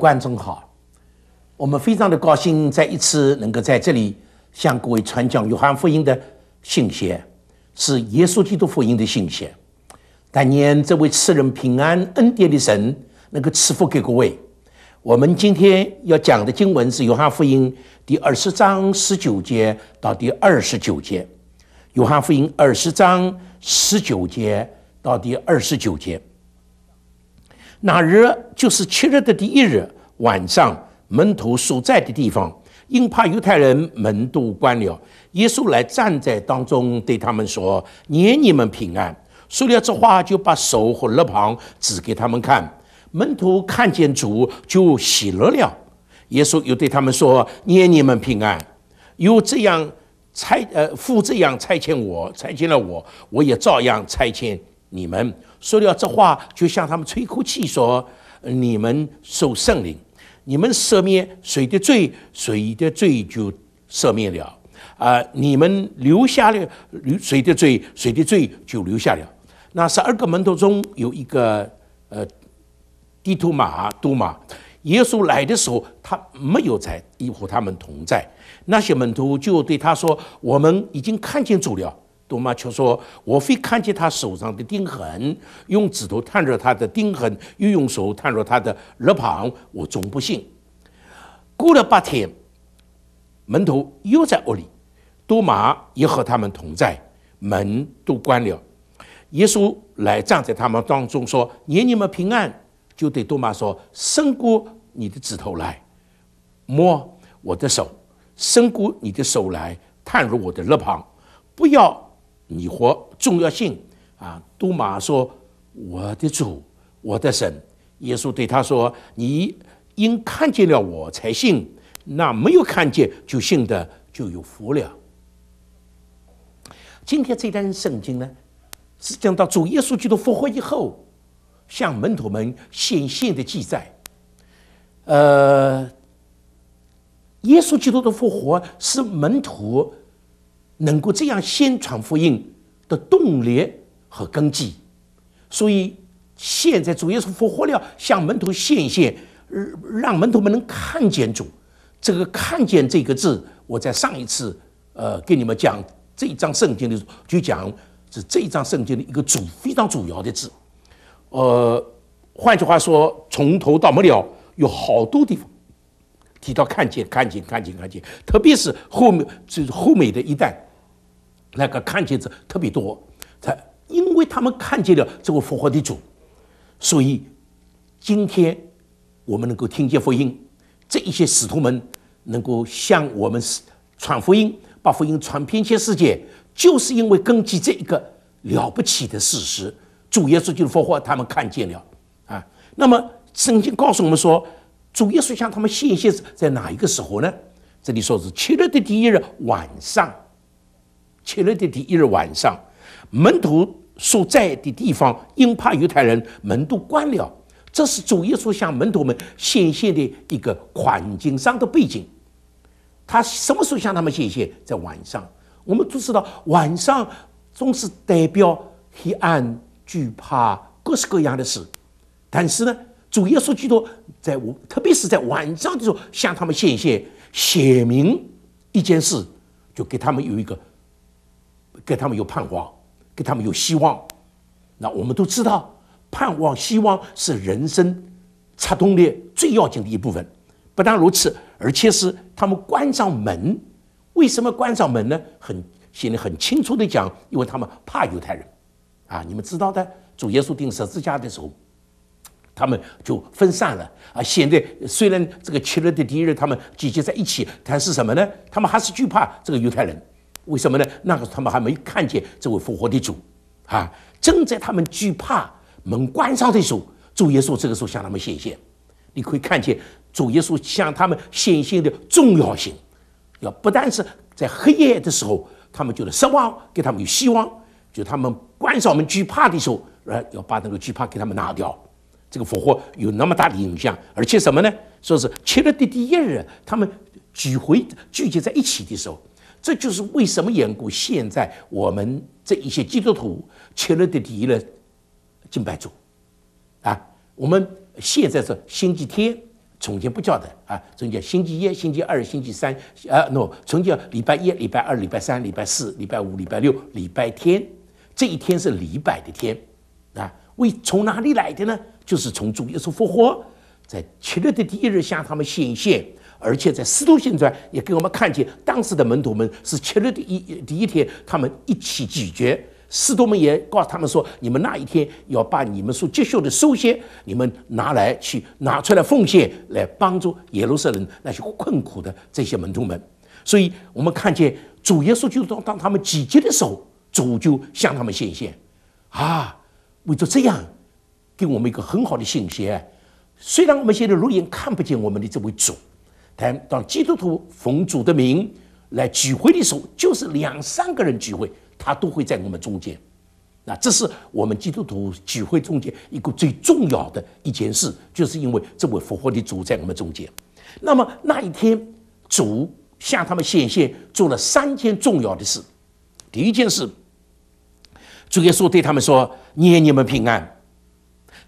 观众好，我们非常的高兴，再一次能够在这里向各位传讲约翰福音的信息，是耶稣基督福音的信息。但愿这位赐人平安恩典的神能够赐福给各位。我们今天要讲的经文是约翰福音第二十章十九节到第二十九节，约翰福音二十章十九节到第二十九节。那日就是七日的第一日。晚上，门徒所在的地方，因怕犹太人门都关了，耶稣来站在当中，对他们说：“念你们平安。”说了这话，就把手和肋旁指给他们看。门徒看见主，就喜乐了。耶稣又对他们说：“念你们平安。”又这样拆，呃，父这样拆遣我，拆遣了我，我也照样拆遣你们。”说了这话，就向他们吹口气，说：“你们受圣灵。”你们赦免谁的罪，谁的罪就赦免了。啊，你们留下了谁的罪，谁的罪就留下了。那十二个门徒中有一个呃，地图马杜马，耶稣来的时候他没有在，与和他们同在。那些门徒就对他说：“我们已经看见主了。”多马却说：“我非看见他手上的钉痕，用指头探入他的钉痕，又用手探入他的肋旁。我总不信。”过了八天，门徒又在屋里，多马也和他们同在，门都关了。耶稣来站在他们当中，说：“念你们平安。”就对多马说：“伸过你的指头来，摸我的手；伸过你的手来，探入我的肋旁，不要。”你活重要性啊？杜马说：“我的主，我的神。”耶稣对他说：“你因看见了我才信，那没有看见就信的就有福了。”今天这段圣经呢，是讲到主耶稣基督复活以后，向门徒们显现的记载。呃，耶稣基督的复活是门徒。能够这样宣传福音的动力和根基，所以现在主耶稣复活了，向门徒显现，让门徒们能看见主。这个“看见”这个字，我在上一次呃跟你们讲这一章圣经的时候，就讲是这一章圣经的一个主非常主要的字。呃，换句话说，从头到末了有好多地方提到“看见”，“看见”，“看见”，“看见”，特别是后面就是后面的一代，那个看见者特别多，他因为他们看见了这个复活的主，所以今天我们能够听见福音，这一些使徒们能够向我们传福音，把福音传遍全世界，就是因为根据这一个了不起的事实，主耶稣就是复活，他们看见了啊。那么圣经告诉我们说，主耶稣向他们显现是在哪一个时候呢？这里说是七月的第一日晚上。七日的第一日晚上，门徒所在的地方因怕犹太人，门都关了。这是主耶稣向门徒们显现的一个环境上的背景。他什么时候向他们显现？在晚上。我们都知道，晚上总是代表黑暗、惧怕、各式各样的事。但是呢，主耶稣基督在我，特别是在晚上的时候向他们显现，写明一件事，就给他们有一个。给他们有盼望，给他们有希望。那我们都知道，盼望、希望是人生插动的最要紧的一部分。不但如此，而且是他们关上门。为什么关上门呢？很心里很清楚的讲，因为他们怕犹太人。啊，你们知道的，主耶稣钉十字架的时候，他们就分散了。啊，现在虽然这个七日的敌人他们聚集在一起，但是什么呢？他们还是惧怕这个犹太人。为什么呢？那个时候他们还没看见这位复活的主，啊，正在他们惧怕门关上的时候，主耶稣这个时候向他们显现。你可以看见主耶稣向他们显现的重要性。要不但是在黑夜的时候，他们觉得失望，给他们有希望；就他们关上门惧怕的时候，呃，要把那个惧怕给他们拿掉。这个复活有那么大的影响，而且什么呢？说是七日的第一日，他们聚会聚集在一起的时候。这就是为什么缘故，现在我们这一些基督徒七日的第一日敬拜主啊。我们现在是星期天从前不叫的啊，从前星期一、星期二、星期三啊，no，从前礼拜一、礼拜二、礼拜三、礼拜四、礼拜五、礼拜六、礼拜天这一天是礼拜的天啊。为从哪里来的呢？就是从主耶稣复活在七日的第一日向他们显现。而且在《司徒信传》也给我们看见，当时的门徒们是七日的一第一天，他们一起拒绝。师徒们也告诉他们说：“你们那一天要把你们所接受的收些，你们拿来去拿出来奉献，来帮助耶路撒冷那些困苦的这些门徒们。”所以，我们看见主耶稣就当当他们几绝的时候，主就向他们显现。啊，为着这样，给我们一个很好的信息。虽然我们现在肉眼看不见我们的这位主。当基督徒奉主的名来聚会的时候，就是两三个人聚会，他都会在我们中间。那这是我们基督徒聚会中间一个最重要的一件事，就是因为这位复活的主在我们中间。那么那一天，主向他们显现，做了三件重要的事。第一件事，主耶稣对他们说：“念你们平安。”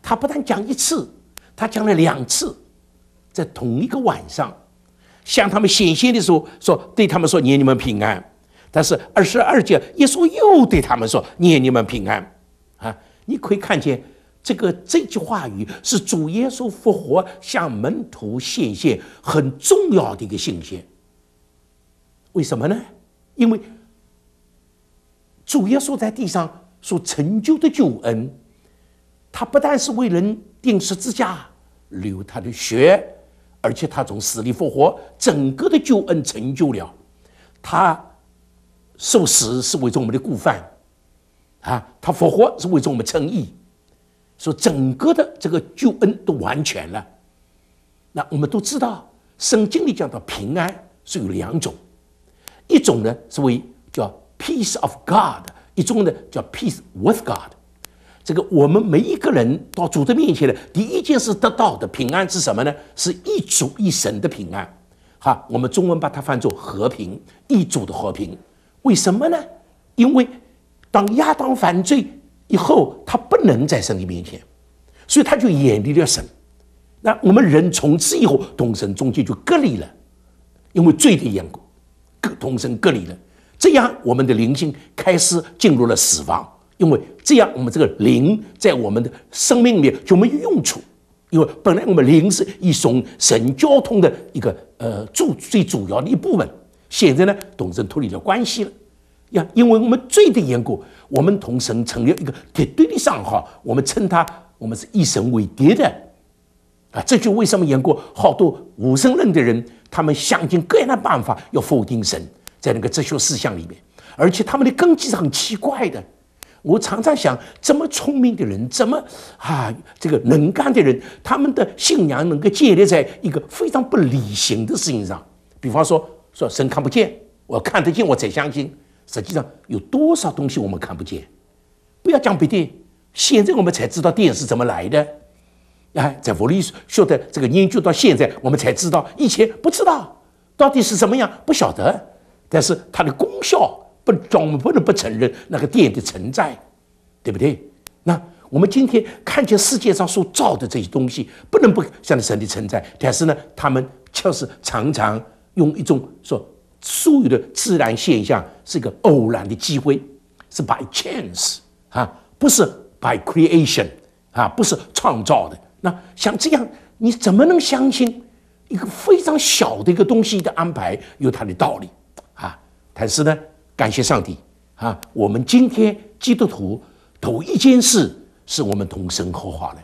他不但讲一次，他讲了两次，在同一个晚上。向他们显现的时候，说对他们说念你们平安，但是二十二节耶稣又对他们说念你们平安，啊，你可以看见这个这句话语是主耶稣复活向门徒显现很重要的一个信息。为什么呢？因为主耶稣在地上所成就的救恩，他不但是为人钉十字架，流他的血。而且他从死里复活，整个的救恩成就了。他受死是为着我们的过犯，啊，他复活是为着我们称义，说整个的这个救恩都完全了。那我们都知道，《圣经》里讲到平安是有两种，一种呢是为叫 peace of God，一种呢叫 peace with God。这个我们每一个人到主的面前的，第一件事得到的平安是什么呢？是一主一神的平安。哈，我们中文把它翻作和平，一主的和平。为什么呢？因为当亚当犯罪以后，他不能在神的面前，所以他就远离了神。那我们人从此以后同神中间就隔离了，因为罪的缘故，同神隔离了。这样，我们的灵性开始进入了死亡。因为这样，我们这个灵在我们的生命里面就没有用处。因为本来我们灵是一种神交通的一个呃主最主要的一部分，现在呢，同神脱离了关系了。呀，因为我们罪的缘故，我们同神成了一个敌对的上号，我们称他，我们是一神为敌的。啊，这就为什么缘故，好多无神论的人，他们想尽各样的办法要否定神，在那个哲学思想里面，而且他们的根基是很奇怪的。我常常想，这么聪明的人，这么啊，这个能干的人，他们的信仰能够建立在一个非常不理性的事情上？比方说，说神看不见，我看得见我才相信。实际上有多少东西我们看不见？不要讲别的，现在我们才知道电是怎么来的。哎，在佛里说的这个研究到现在，我们才知道，以前不知道到底是什么样，不晓得。但是它的功效。不，总不能不承认那个电的存在，对不对？那我们今天看见世界上所造的这些东西，不能不向神的存在。但是呢，他们却是常常用一种说，所有的自然现象是一个偶然的机会，是 by chance 啊，不是 by creation 啊，不是创造的。那像这样，你怎么能相信一个非常小的一个东西的安排有它的道理啊？但是呢？感谢上帝啊！我们今天基督徒头一件事是我们同神和好了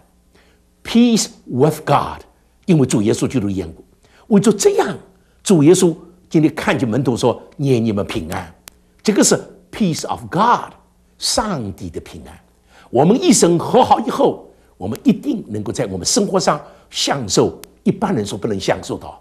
，peace with God，因为主耶稣基督的缘故。为着这样，主耶稣今天看见门徒说：“念你们平安。”这个是 peace of God，上帝的平安。我们一生和好以后，我们一定能够在我们生活上享受一般人所不能享受到。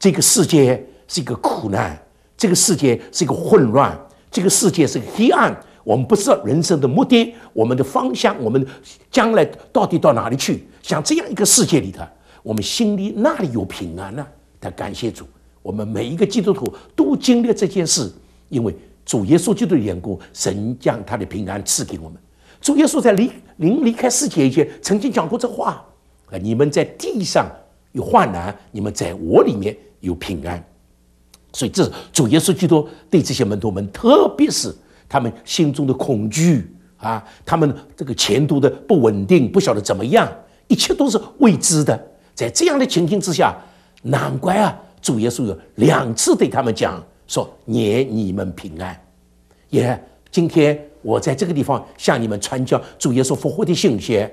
这个世界是一个苦难，这个世界是一个混乱。这个世界是黑暗，我们不知道人生的目的，我们的方向，我们将来到底到哪里去？像这样一个世界里头，我们心里哪里有平安呢？但感谢主，我们每一个基督徒都经历这件事，因为主耶稣基督的缘故，神将他的平安赐给我们。主耶稣在离临离开世界以前，曾经讲过这话：啊，你们在地上有患难，你们在我里面有平安。所以，这主耶稣基督对这些门徒们，特别是他们心中的恐惧啊，他们这个前途的不稳定，不晓得怎么样，一切都是未知的。在这样的情形之下，难怪啊，主耶稣有两次对他们讲说：“念你们平安。”也今天我在这个地方向你们传教主耶稣复活的信息，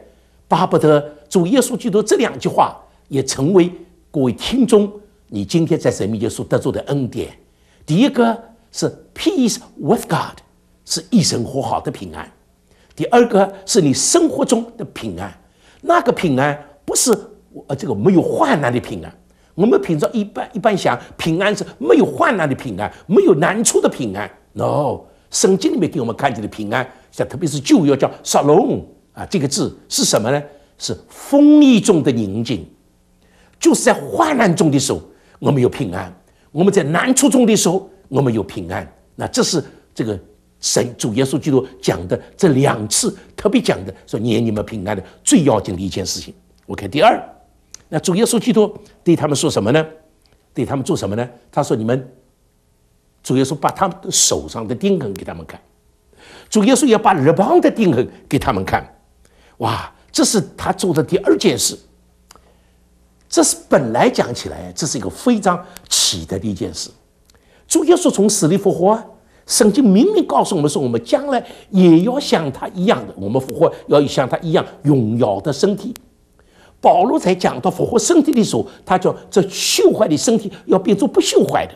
巴不得主耶稣基督这两句话也成为各位听众。你今天在神面前所得着的恩典，第一个是 peace with God，是一生活好的平安；第二个是你生活中的平安，那个平安不是呃这个没有患难的平安。我们平常一般一般想平安是没有患难的平安，没有难处的平安。No，圣经里面给我们看见的平安，像特别是旧约叫沙龙啊，这个字是什么呢？是风雨中的宁静，就是在患难中的时候。我们有平安，我们在难处中的时候，我们有平安。那这是这个神主耶稣基督讲的这两次特别讲的，说念你们平安的最要紧的一件事情。OK，第二，那主耶稣基督对他们说什么呢？对他们做什么呢？他说：“你们主耶稣把他们手上的钉痕给他们看，主耶稣要把耳旁的钉痕给他们看。”哇，这是他做的第二件事。这是本来讲起来，这是一个非常奇特的一件事。主耶稣从死里复活，圣经明明告诉我们说，我们将来也要像他一样的，我们复活要像他一样荣耀的身体。保罗才讲到复活身体的时候，他叫这朽坏的身体要变成不朽坏的，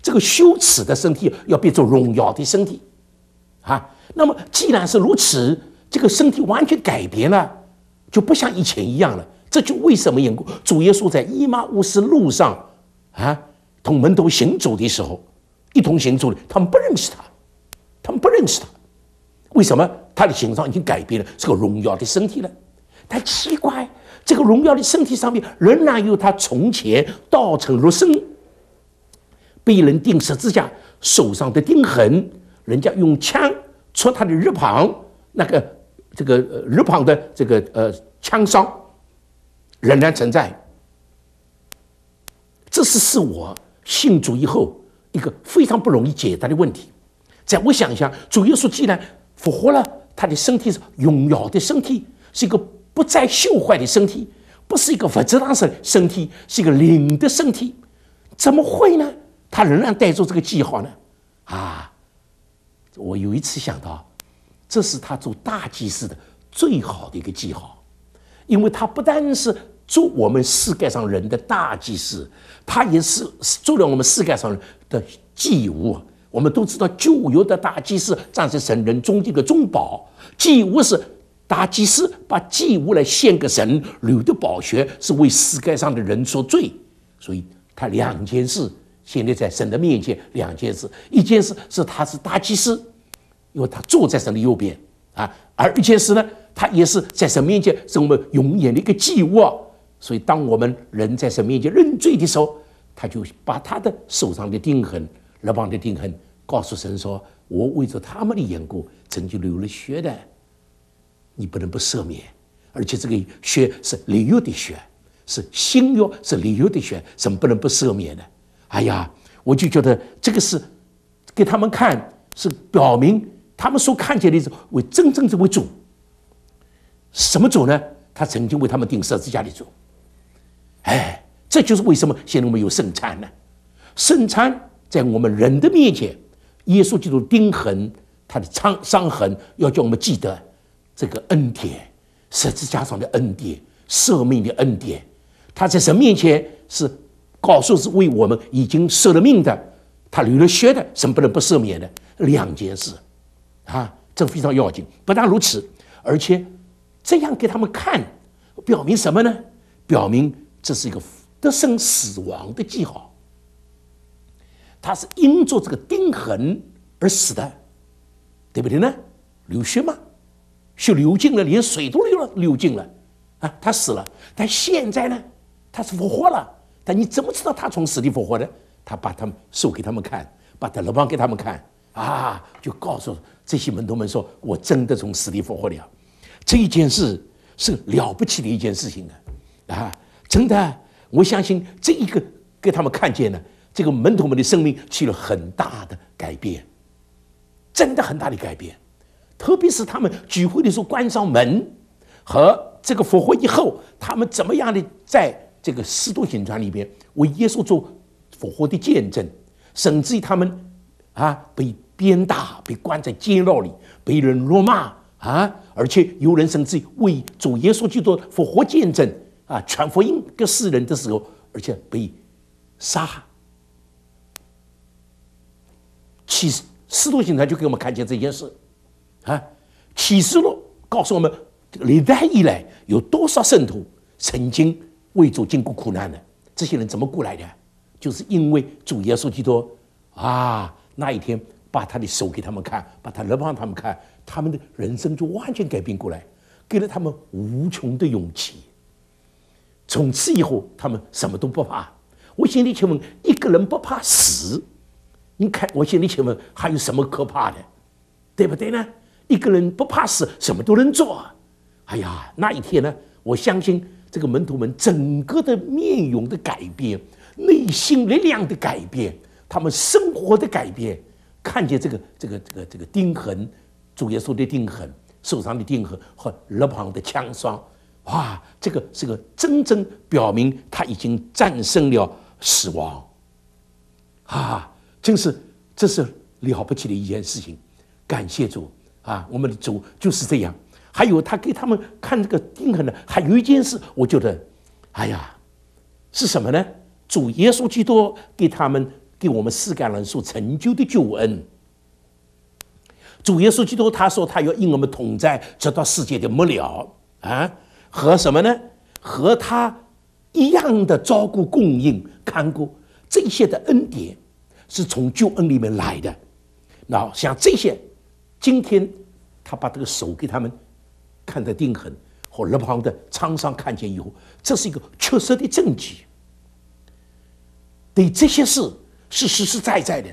这个羞耻的身体要变成荣耀的身体。啊，那么既然是如此，这个身体完全改变了，就不像以前一样了。这就为什么缘故，主耶稣在伊马乌斯路上，啊，同门徒行走的时候，一同行走的，他们不认识他，他们不认识他，为什么？他的形状已经改变了，是个荣耀的身体了。但奇怪，这个荣耀的身体上面仍然有他从前道成肉身，被人钉十字架手上的钉痕，人家用枪戳他的日旁那个这个呃旁的这个呃枪伤。仍然存在，这是是我信主以后一个非常不容易解答的问题。在我想象，主耶稣既然复活了，他的身体是永耀的身体，是一个不再朽坏的身体，不是一个物质上的身体，是一个灵的身体，怎么会呢？他仍然带着这个记号呢？啊，我有一次想到，这是他做大祭司的最好的一个记号。因为他不单是做我们世界上人的大祭司，他也是做了我们世界上人的祭物。我们都知道，旧约的大祭司站在神人中间的中保，祭物是大祭司把祭物来献给神，留的宝血是为世界上的人赎罪。所以，他两件事，现在在神的面前两件事，一件事是他是大祭司，因为他坐在神的右边。啊，而且是呢，他也是在神面前是我们永远的一个祭物。所以，当我们人在神面前认罪的时候，他就把他的手上的钉痕、肋旁的钉痕告诉神说：“我为着他们的缘故，曾经流了血的，你不能不赦免。而且这个血是流约的血，是新约，是流约的血，怎么不能不赦免呢？”哎呀，我就觉得这个是给他们看，是表明。他们所看见的是为真正之为主，什么主呢？他曾经为他们定十字架的主。哎，这就是为什么现在我们有圣餐呢？圣餐在我们人的面前，耶稣基督钉痕，他的伤伤痕，要叫我们记得这个恩典，十字架上的恩典，赦命的恩典。他在神面前是，告诉是为我们已经赦了命的，他流了血的，神不能不赦免的，两件事。啊，这非常要紧。不但如此，而且这样给他们看，表明什么呢？表明这是一个得胜死亡的记号。他是因着这个钉痕而死的，对不对呢？流血吗？血流尽了，连水都流了，流尽了啊，他死了。但现在呢，他是复活了。但你怎么知道他从死里复活的？他把他们手给他们看，把他肋棒给他们看啊，就告诉。这些门徒们说：“我真的从死里复活了，这一件事是了不起的一件事情啊！啊，真的，我相信这一个给他们看见了，这个门徒们的生命起了很大的改变，真的很大的改变。特别是他们聚会的时候关上门，和这个复活以后，他们怎么样的在这个四渡行传里边，为耶稣做复活的见证，甚至于他们啊被。”鞭打，被关在监牢里，被人辱骂啊！而且有人甚至为主耶稣基督复活见证啊，传福音给世人的时候，而且被杀。启司徒行传就给我们看见这件事啊。启示录告诉我们，历代以来有多少圣徒曾经为主经过苦难的，这些人怎么过来的？就是因为主耶稣基督啊，那一天。把他的手给他们看，把他胳帮他们看，他们的人生就完全改变过来，给了他们无穷的勇气。从此以后，他们什么都不怕。我心里请问，一个人不怕死，你看，我心里请问还有什么可怕的，对不对呢？一个人不怕死，什么都能做。哎呀，那一天呢，我相信这个门徒们整个的面容的改变，内心力量的改变，他们生活的改变。看见这个这个这个这个钉痕，主耶稣的钉痕，受伤的钉痕和耳旁的枪伤，哇，这个是个真正表明他已经战胜了死亡，啊，真是这是了不起的一件事情，感谢主啊，我们的主就是这样。还有他给他们看这个钉痕呢，还有一件事，我觉得，哎呀，是什么呢？主耶稣基督给他们。给我们世界人所成就的旧恩，主耶稣基督他说他要因我们同在，直到世界的末了啊，和什么呢？和他一样的照顾、供应、看顾，这些的恩典是从旧恩里面来的。那像这些，今天他把这个手给他们看的定痕和肋旁的沧桑看见以后，这是一个确实的证据。对这些事。是实实在在的，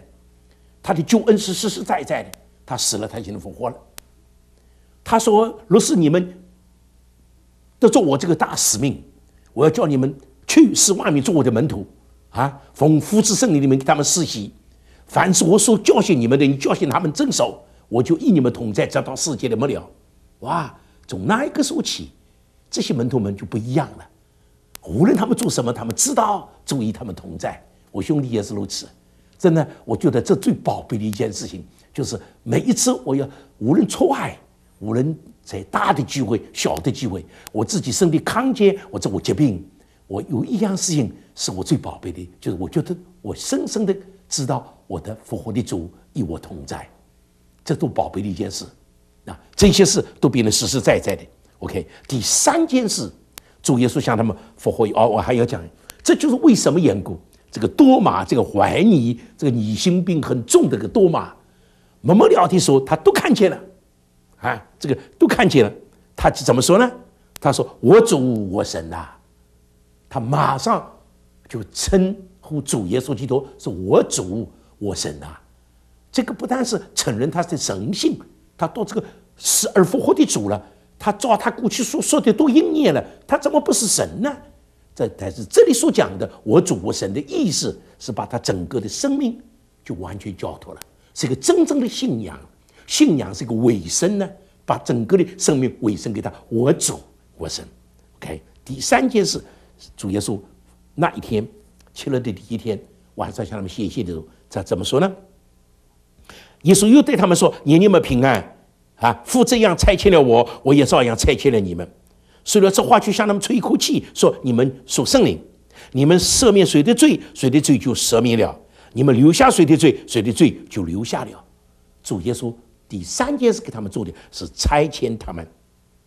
他的救恩是实实在在的。他死了，他就能复活了。他说：“若是你们都做我这个大使命，我要叫你们去世万民做我的门徒啊，奉福至圣灵里面给他们施洗。凡是我说教训你们的，你教训他们遵守，我就与你们同在，直到世界的末了。哇！从那一刻说起，这些门徒们就不一样了。无论他们做什么，他们知道注意他们同在。”我兄弟也是如此，真的，我觉得这最宝贝的一件事情，就是每一次我要无论出海，无论在大的聚会、小的聚会，我自己身体康健，或者我疾病，我有一样事情是我最宝贝的，就是我觉得我深深的知道我的复活的主与我同在，这都宝贝的一件事。那这些事都变得实实在在的。OK，第三件事，主耶稣向他们复活。哦，我还要讲，这就是为什么缘故。这个多马，这个怀疑，这个疑心病很重的个多马，我们聊天的时候，他都看见了，啊，这个都看见了。他怎么说呢？他说：“我主我神呐！”他马上就称呼主耶稣基督，是“我主我神”呐。这个不但是承认他是神性，他到这个死而复活的主了，他照他过去所说的都应验了，他怎么不是神呢？这才是这里所讲的，我主我神的意思是把他整个的生命就完全交托了，是一个真正的信仰。信仰是一个尾声呢，把整个的生命尾声给他。我主我神，OK。第三件事，主耶稣那一天，七日的第一天晚上向他们写信的时候，他怎么说呢？耶稣又对他们说：“你们平安啊！父这样差遣了我，我也照样差遣了你们。”说这话就向他们吹一口气，说：“你们属圣灵，你们赦免谁的罪，谁的罪就赦免了；你们留下谁的罪，谁的罪就留下了。”主耶稣第三件事给他们做的是拆迁他们，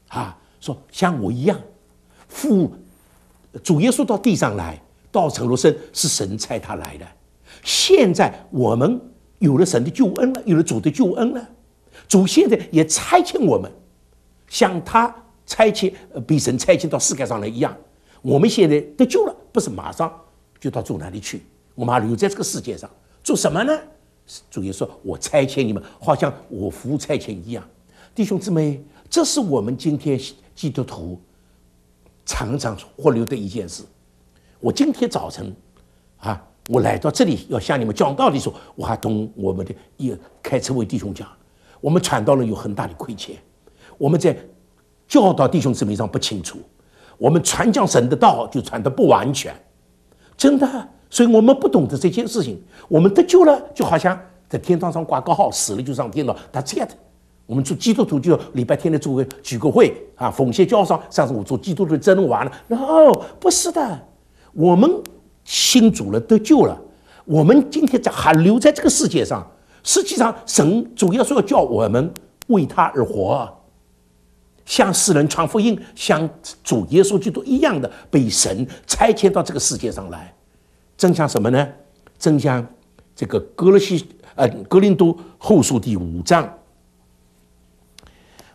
啊，说像我一样，父，主耶稣到地上来，到成罗身，是神差他来的。现在我们有了神的救恩了，有了主的救恩了，主现在也拆迁我们，像他。拆迁，被神拆迁到世界上来一样。我们现在得救了，不是马上就到主那里去，我们还留在这个世界上做什么呢？主耶稣说：“我拆迁你们，好像我服务拆迁一样。”弟兄姊妹，这是我们今天基督徒常常忽略的一件事。我今天早晨啊，我来到这里要向你们讲道理的时候，我还同我们的一开车位弟兄讲，我们传道人有很大的亏欠，我们在。教导弟兄姊妹上不清楚，我们传讲神的道就传的不完全，真的，所以我们不懂得这件事情。我们得救了，就好像在天堂上挂个号，死了就上天了。他这样的，我们做基督徒就礼拜天的做个举个会啊，奉献教上。上次我做基督徒真完了，然后不是的，我们新主了得救了，我们今天还留在这个世界上，实际上神主要是要叫我们为他而活。向世人传福音，像主耶稣基督一样的被神差遣到这个世界上来，增像什么呢？增像这个哥罗西啊，格林多后书第五章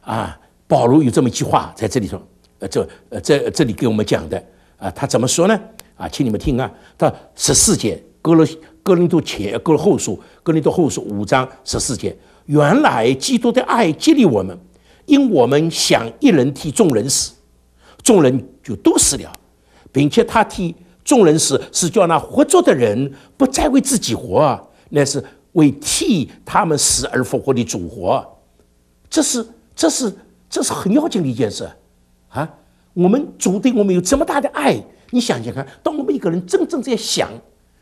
啊，保罗有这么一句话在这里说，呃，这呃这这里给我们讲的啊，他怎么说呢？啊，请你们听啊，到十四节哥罗哥林多前哥后书哥林多后书五章十四节，原来基督的爱激励我们。因我们想一人替众人死，众人就都死了，并且他替众人死是叫那活着的人不再为自己活，那是为替他们死而复活的主活。这是这是这是很要紧的一件事，啊！我们主对我们有这么大的爱，你想想看，当我们一个人真正在想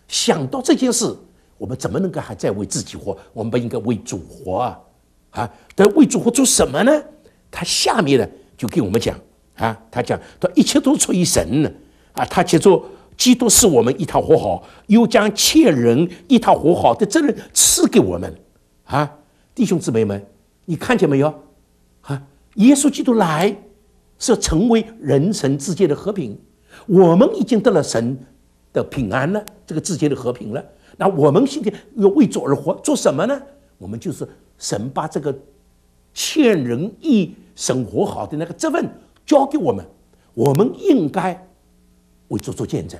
想到这件事，我们怎么能够还在为自己活？我们不应该为主活啊！啊，但为主活做什么呢？他下面呢就给我们讲啊，他讲他一切都出于神呢啊，他接着基督使我们一套活好，又将切人一套活好的责任赐给我们啊，弟兄姊妹们，你看见没有啊？耶稣基督来是成为人神之间的和平，我们已经得了神的平安了，这个世界的和平了。那我们今天要为做而活做什么呢？我们就是神把这个。欠人义、生活好的那个责任交给我们，我们应该为做做见证，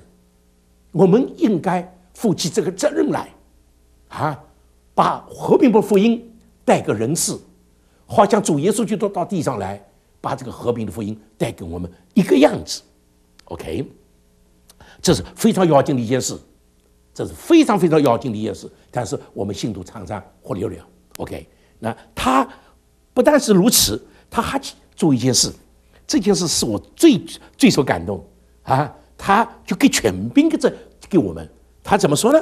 我们应该负起这个责任来啊！把和平的福音带给人世，好像主耶稣基督到地上来，把这个和平的福音带给我们一个样子。OK，这是非常要紧的一件事，这是非常非常要紧的一件事。但是我们信徒常常忽略了。OK，那他。不但是如此，他还做一件事，这件事是我最最受感动啊！他就给全兵给这给我们，他怎么说呢？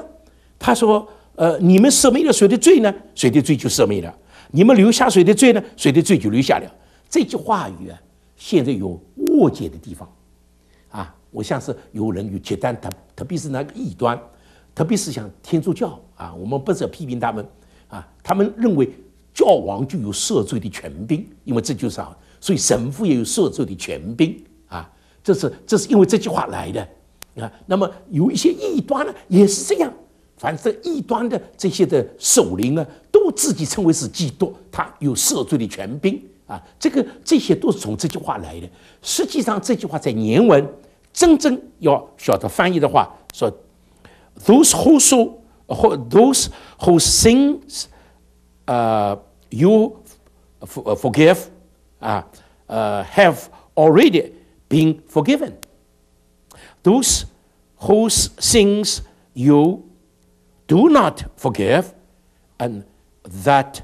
他说：“呃，你们赦免了谁的罪呢？谁的罪就赦免了；你们留下谁的罪呢？谁的罪就留下了。”这句话语啊，现在有误解的地方啊！我像是有人有极端特，特别是那个异端，特别是像天主教啊，我们不是批评他们啊，他们认为。教王就有赦罪的权柄，因为这就是啊，所以神父也有赦罪的权柄啊，这是这是因为这句话来的啊。那么有一些异端呢，也是这样，凡是异端的这些的首领啊，都自己称为是基督，他有赦罪的权柄啊，这个这些都是从这句话来的。实际上，这句话在年文真正要晓得翻译的话说，those who so w h those who sings。uh, you uh, forgive uh, uh, have already been forgiven. Those whose sins you do not forgive and that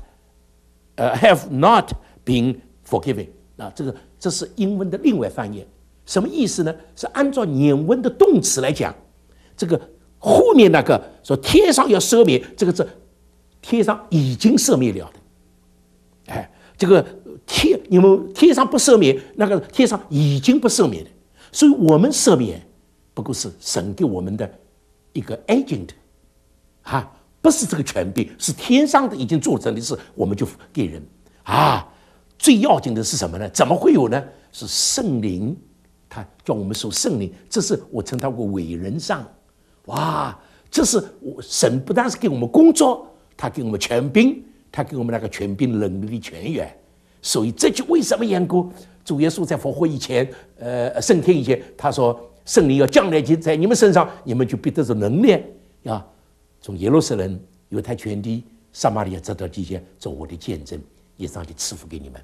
uh, have not been forgiven 啊，这个这是英文的另外翻译，什么意思呢？是按照引文的动词来讲，这个后面那个说天上要赦免，这个字天上已经赦免了的，哎，这个天你们天上不赦免，那个天上已经不赦免的，所以我们赦免不过是神给我们的一个 agent，啊，不是这个权柄，是天上的已经做成的事，我们就给人啊。最要紧的是什么呢？怎么会有呢？是圣灵，他叫我们受圣灵。这是我称他为伟人上，哇，这是我神不但是给我们工作。他给我们全兵，他给我们那个全兵能力的全员，所以这就为什么严过主耶稣在复活以前，呃，升天以前，他说圣灵要将来去在你们身上，你们就必得着能力啊，从耶路撒冷、犹太全地、撒马利亚这到地极，做我的见证，以上就赐福给你们。